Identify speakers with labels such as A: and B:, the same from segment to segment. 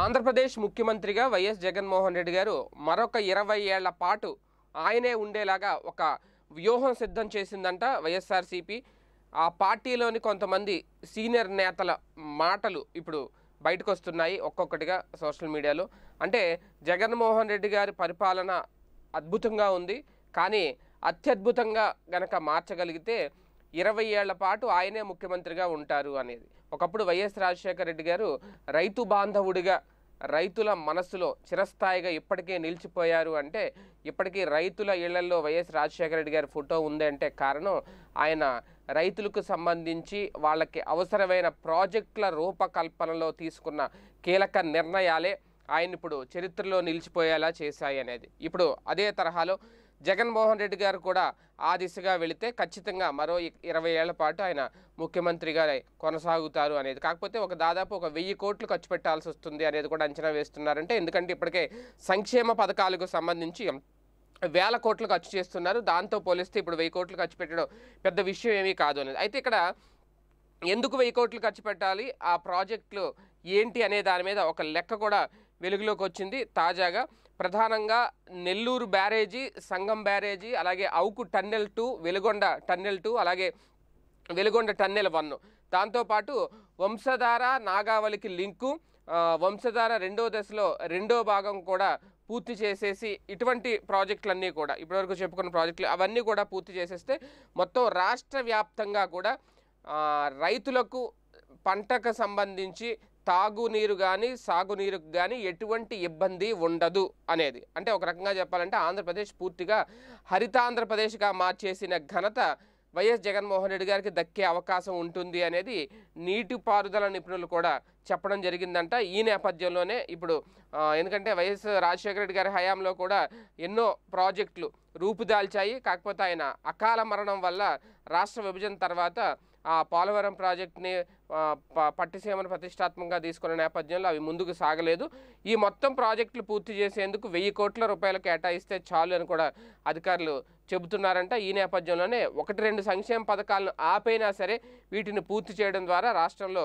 A: ఆంధ్రప్రదేశ్ ముఖ్యమంత్రిగా వైఎస్ జగన్మోహన్ రెడ్డి గారు మరొక ఇరవై ఏళ్ల పాటు ఆయనే ఉండేలాగా ఒక వ్యూహం సిద్ధం చేసిందంట వైఎస్ఆర్సీపీ ఆ పార్టీలోని కొంతమంది సీనియర్ నేతల మాటలు ఇప్పుడు బయటకు వస్తున్నాయి ఒక్కొక్కటిగా సోషల్ మీడియాలో అంటే జగన్మోహన్ రెడ్డి గారి పరిపాలన అద్భుతంగా ఉంది కానీ అత్యద్భుతంగా గనక మార్చగలిగితే ఇరవై ఏళ్ల పాటు ఆయనే ముఖ్యమంత్రిగా ఉంటారు అనేది ఒకప్పుడు వైఎస్ రాజశేఖర రెడ్డి గారు రైతు బాంధవుడిగా రైతుల మనసులో చిరస్థాయిగా ఇప్పటికే నిలిచిపోయారు అంటే ఇప్పటికీ రైతుల ఇళ్లలో వైఎస్ రాజశేఖర రెడ్డి గారి ఫోటో ఉందంటే కారణం ఆయన రైతులకు సంబంధించి వాళ్ళకి అవసరమైన ప్రాజెక్టుల రూపకల్పనలో తీసుకున్న కీలక నిర్ణయాలే ఆయన ఇప్పుడు చరిత్రలో నిలిచిపోయేలా చేశాయి అనేది ఇప్పుడు అదే తరహాలో జగన్మోహన్ రెడ్డి గారు కూడా ఆ దిశగా వెళితే ఖచ్చితంగా మరో ఇరవై ఏళ్ల పాటు ఆయన ముఖ్యమంత్రిగా కొనసాగుతారు అనేది కాకపోతే ఒక దాదాపు ఒక వెయ్యి కోట్లు ఖర్చు పెట్టాల్సి వస్తుంది అనేది కూడా అంచనా వేస్తున్నారంటే ఎందుకంటే ఇప్పటికే సంక్షేమ పథకాలకు సంబంధించి వేల కోట్లు ఖర్చు చేస్తున్నారు దాంతో పోలిస్తే ఇప్పుడు వెయ్యి కోట్లు ఖర్చు పెట్టడం పెద్ద విషయం ఏమీ కాదు అనేది అయితే ఇక్కడ ఎందుకు వెయ్యి కోట్లు ఖర్చు పెట్టాలి ఆ ప్రాజెక్టులు ఏంటి అనే దాని మీద ఒక లెక్క కూడా వెలుగులోకి వచ్చింది తాజాగా ప్రధానంగా నెల్లూరు బ్యారేజీ సంగం బ్యారేజీ అలాగే Avuku tunnel two Veligonda tunnel two అలాగే వెలుగొండ టన్నెల్ వన్ దాంతోపాటు వంశధార నాగావళికి లింకు వంశధార రెండో దశలో రెండో భాగం కూడా పూర్తి చేసేసి ఇటువంటి ప్రాజెక్టులన్నీ కూడా ఇప్పటివరకు చెప్పుకున్న ప్రాజెక్టులు అవన్నీ కూడా పూర్తి చేసేస్తే మొత్తం రాష్ట్ర వ్యాప్తంగా కూడా రైతులకు పంటకు సంబంధించి తాగునీరు కానీ సాగునీరుకు కానీ ఎటువంటి ఇబ్బంది ఉండదు అనేది అంటే ఒక రకంగా చెప్పాలంటే ఆంధ్రప్రదేశ్ పూర్తిగా హరితాంధ్రప్రదేశ్గా మార్చేసిన ఘనత వైఎస్ జగన్మోహన్ రెడ్డి గారికి దక్కే అవకాశం ఉంటుంది అనేది నీటిపారుదల నిపుణులు కూడా చెప్పడం జరిగిందంట ఈ నేపథ్యంలోనే ఇప్పుడు ఎందుకంటే వైఎస్ రాజశేఖర రెడ్డి గారి హయాంలో కూడా ఎన్నో ప్రాజెక్టులు రూపుదాల్చాయి కాకపోతే ఆయన అకాల మరణం వల్ల రాష్ట్ర విభజన తర్వాత ఆ పోలవరం ప్రాజెక్ట్ని పట్టిసీమను ప్రతిష్టాత్మకంగా తీసుకున్న నేపథ్యంలో అవి ముందుకు సాగలేదు ఈ మొత్తం ప్రాజెక్టులు పూర్తి చేసేందుకు వెయ్యి కోట్ల రూపాయలు కేటాయిస్తే చాలు అని కూడా అధికారులు చెబుతున్నారంట ఈ నేపథ్యంలోనే ఒకటి రెండు సంక్షేమ పథకాలను ఆపైనా సరే వీటిని పూర్తి చేయడం ద్వారా రాష్ట్రంలో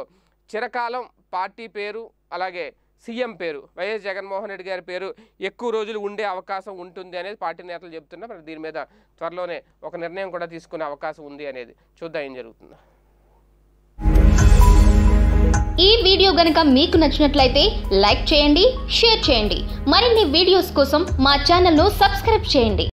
A: చిరకాలం పార్టీ పేరు అలాగే సీఎం పేరు వైఎస్ జగన్మోహన్ రెడ్డి గారి పేరు ఎక్కువ రోజులు ఉండే అవకాశం ఉంటుంది అనేది పార్టీ నేతలు చెప్తున్నారు మరి దీని మీద త్వరలోనే ఒక నిర్ణయం కూడా తీసుకునే అవకాశం ఉంది అనేది చూద్దాం ఏం జరుగుతుందా ఈ వీడియో గనక మీకు నచ్చినట్లయితే లైక్ చేయండి షేర్ చేయండి మరిన్ని వీడియోస్ కోసం మా ఛానల్ను సబ్స్క్రైబ్ చేయండి